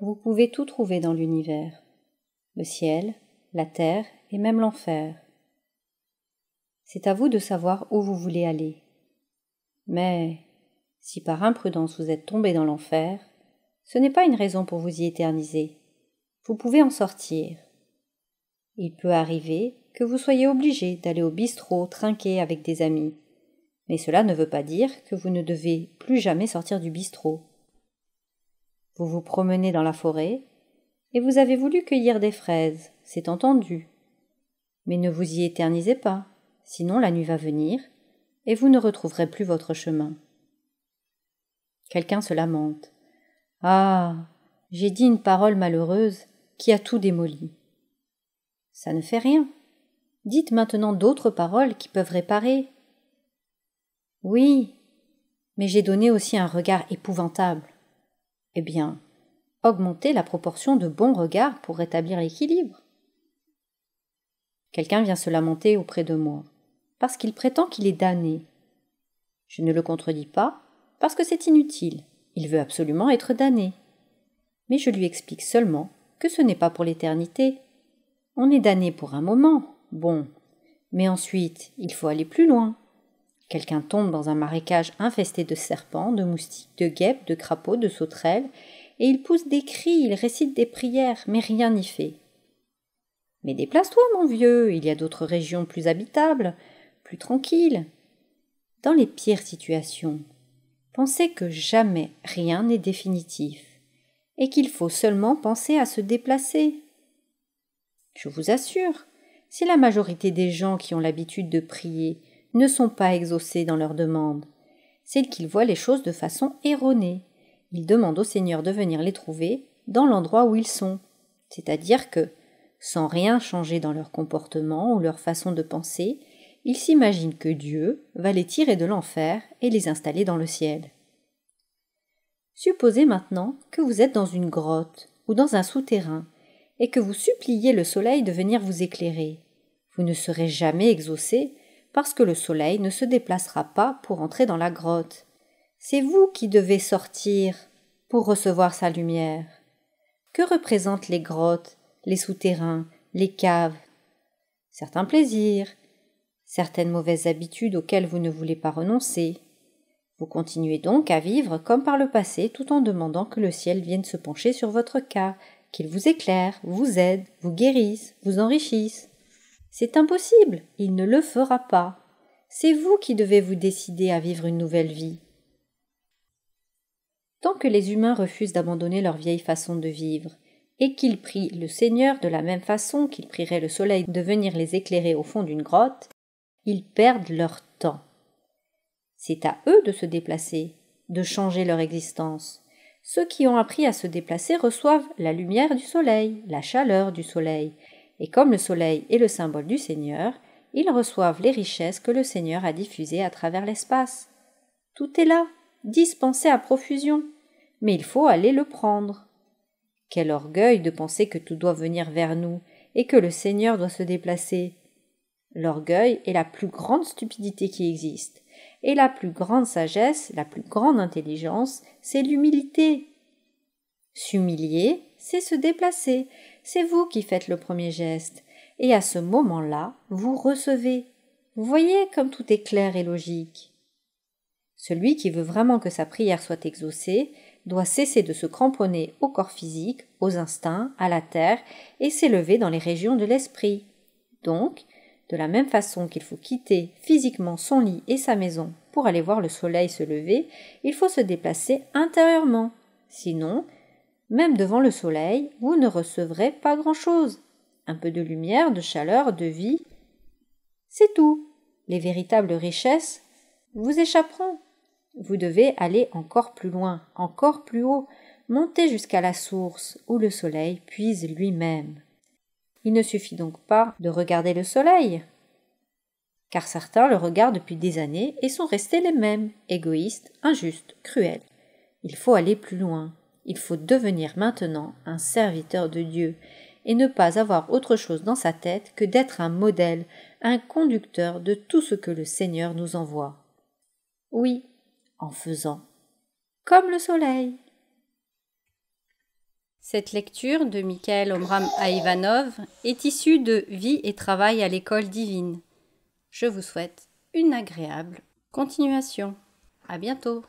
Vous pouvez tout trouver dans l'univers, le ciel, la terre et même l'enfer. C'est à vous de savoir où vous voulez aller. Mais si par imprudence vous êtes tombé dans l'enfer, ce n'est pas une raison pour vous y éterniser. Vous pouvez en sortir. Il peut arriver que vous soyez obligé d'aller au bistrot trinquer avec des amis. Mais cela ne veut pas dire que vous ne devez plus jamais sortir du bistrot. Vous vous promenez dans la forêt, et vous avez voulu cueillir des fraises, c'est entendu. Mais ne vous y éternisez pas, sinon la nuit va venir, et vous ne retrouverez plus votre chemin. Quelqu'un se lamente. Ah. J'ai dit une parole malheureuse qui a tout démoli. Ça ne fait rien, Dites maintenant d'autres paroles qui peuvent réparer. Oui, mais j'ai donné aussi un regard épouvantable. Eh bien, augmentez la proportion de bons regards pour rétablir l'équilibre. Quelqu'un vient se lamenter auprès de moi, parce qu'il prétend qu'il est damné. Je ne le contredis pas, parce que c'est inutile, il veut absolument être damné. Mais je lui explique seulement que ce n'est pas pour l'éternité. On est damné pour un moment, Bon, mais ensuite, il faut aller plus loin. Quelqu'un tombe dans un marécage infesté de serpents, de moustiques, de guêpes, de crapauds, de sauterelles, et il pousse des cris, il récite des prières, mais rien n'y fait. Mais déplace-toi, mon vieux, il y a d'autres régions plus habitables, plus tranquilles. Dans les pires situations, pensez que jamais rien n'est définitif, et qu'il faut seulement penser à se déplacer. Je vous assure, si la majorité des gens qui ont l'habitude de prier ne sont pas exaucés dans leurs demandes. C'est qu'ils voient les choses de façon erronée. Ils demandent au Seigneur de venir les trouver dans l'endroit où ils sont, c'est-à-dire que, sans rien changer dans leur comportement ou leur façon de penser, ils s'imaginent que Dieu va les tirer de l'enfer et les installer dans le ciel. Supposez maintenant que vous êtes dans une grotte ou dans un souterrain et que vous suppliez le soleil de venir vous éclairer. Vous ne serez jamais exaucé parce que le soleil ne se déplacera pas pour entrer dans la grotte. C'est vous qui devez sortir pour recevoir sa lumière. Que représentent les grottes, les souterrains, les caves Certains plaisirs, certaines mauvaises habitudes auxquelles vous ne voulez pas renoncer. Vous continuez donc à vivre comme par le passé tout en demandant que le ciel vienne se pencher sur votre cas qu'il vous éclaire, vous aide, vous guérisse, vous enrichisse. C'est impossible, il ne le fera pas. C'est vous qui devez vous décider à vivre une nouvelle vie. Tant que les humains refusent d'abandonner leur vieille façon de vivre, et qu'ils prient le Seigneur de la même façon qu'ils prieraient le soleil de venir les éclairer au fond d'une grotte, ils perdent leur temps. C'est à eux de se déplacer, de changer leur existence. Ceux qui ont appris à se déplacer reçoivent la lumière du soleil, la chaleur du soleil, et comme le soleil est le symbole du Seigneur, ils reçoivent les richesses que le Seigneur a diffusées à travers l'espace. Tout est là, dispensé à profusion, mais il faut aller le prendre. Quel orgueil de penser que tout doit venir vers nous et que le Seigneur doit se déplacer. L'orgueil est la plus grande stupidité qui existe. Et la plus grande sagesse, la plus grande intelligence, c'est l'humilité. S'humilier, c'est se déplacer, c'est vous qui faites le premier geste, et à ce moment-là, vous recevez. Vous voyez comme tout est clair et logique. Celui qui veut vraiment que sa prière soit exaucée doit cesser de se cramponner au corps physique, aux instincts, à la terre, et s'élever dans les régions de l'esprit. Donc, de la même façon qu'il faut quitter physiquement son lit et sa maison pour aller voir le soleil se lever, il faut se déplacer intérieurement. Sinon, même devant le soleil, vous ne recevrez pas grand-chose. Un peu de lumière, de chaleur, de vie. C'est tout. Les véritables richesses vous échapperont. Vous devez aller encore plus loin, encore plus haut, monter jusqu'à la source où le soleil puise lui-même. Il ne suffit donc pas de regarder le soleil, car certains le regardent depuis des années et sont restés les mêmes, égoïstes, injustes, cruels. Il faut aller plus loin, il faut devenir maintenant un serviteur de Dieu, et ne pas avoir autre chose dans sa tête que d'être un modèle, un conducteur de tout ce que le Seigneur nous envoie. Oui, en faisant. Comme le soleil. Cette lecture de Michael Omram Aïvanov est issue de Vie et travail à l'école divine. Je vous souhaite une agréable continuation. À bientôt.